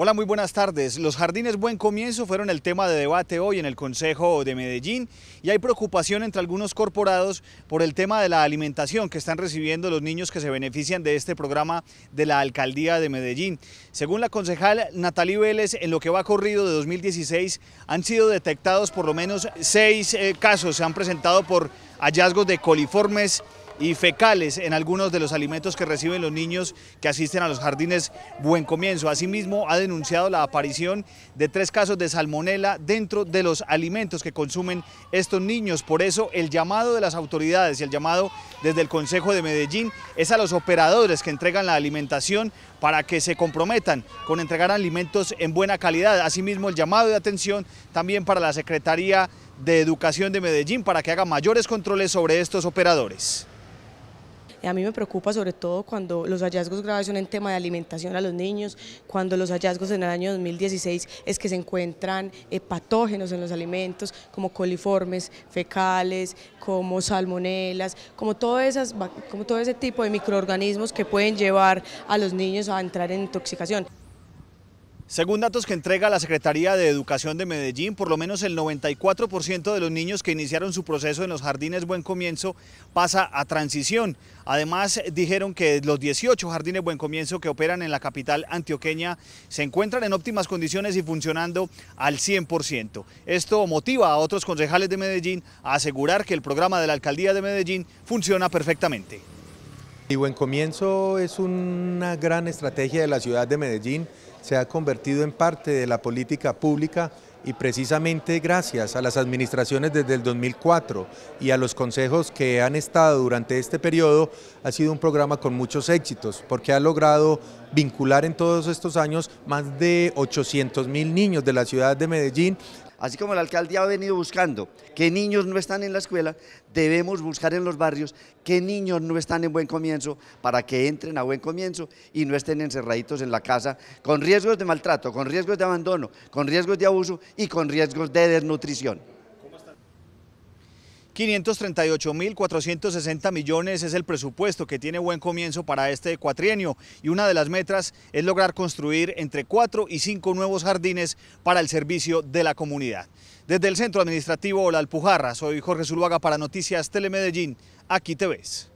Hola, muy buenas tardes. Los jardines Buen Comienzo fueron el tema de debate hoy en el Consejo de Medellín y hay preocupación entre algunos corporados por el tema de la alimentación que están recibiendo los niños que se benefician de este programa de la Alcaldía de Medellín. Según la concejal Natalí Vélez, en lo que va corrido de 2016 han sido detectados por lo menos seis eh, casos, se han presentado por hallazgos de coliformes y fecales en algunos de los alimentos que reciben los niños que asisten a los jardines Buen Comienzo. Asimismo, ha denunciado la aparición de tres casos de salmonela dentro de los alimentos que consumen estos niños. Por eso, el llamado de las autoridades y el llamado desde el Consejo de Medellín es a los operadores que entregan la alimentación para que se comprometan con entregar alimentos en buena calidad. Asimismo, el llamado de atención también para la Secretaría de Educación de Medellín para que haga mayores controles sobre estos operadores. A mí me preocupa sobre todo cuando los hallazgos graves son en tema de alimentación a los niños, cuando los hallazgos en el año 2016 es que se encuentran eh, patógenos en los alimentos como coliformes fecales, como salmonelas, como, como todo ese tipo de microorganismos que pueden llevar a los niños a entrar en intoxicación. Según datos que entrega la Secretaría de Educación de Medellín, por lo menos el 94% de los niños que iniciaron su proceso en los jardines Buen Comienzo pasa a transición, Además, dijeron que los 18 jardines Buen Comienzo que operan en la capital antioqueña se encuentran en óptimas condiciones y funcionando al 100%. Esto motiva a otros concejales de Medellín a asegurar que el programa de la alcaldía de Medellín funciona perfectamente. Y Buen Comienzo es una gran estrategia de la ciudad de Medellín, se ha convertido en parte de la política pública y precisamente gracias a las administraciones desde el 2004 y a los consejos que han estado durante este periodo, ha sido un programa con muchos éxitos, porque ha logrado vincular en todos estos años más de 800 niños de la ciudad de Medellín. Así como la alcaldía ha venido buscando que niños no están en la escuela, debemos buscar en los barrios que niños no están en buen comienzo para que entren a buen comienzo y no estén encerraditos en la casa con riesgos de maltrato, con riesgos de abandono, con riesgos de abuso y con riesgos de desnutrición. 538.460 millones es el presupuesto que tiene buen comienzo para este cuatrienio y una de las metas es lograr construir entre cuatro y cinco nuevos jardines para el servicio de la comunidad. Desde el Centro Administrativo La Alpujarra, soy Jorge Zuluaga para Noticias Telemedellín, aquí te ves.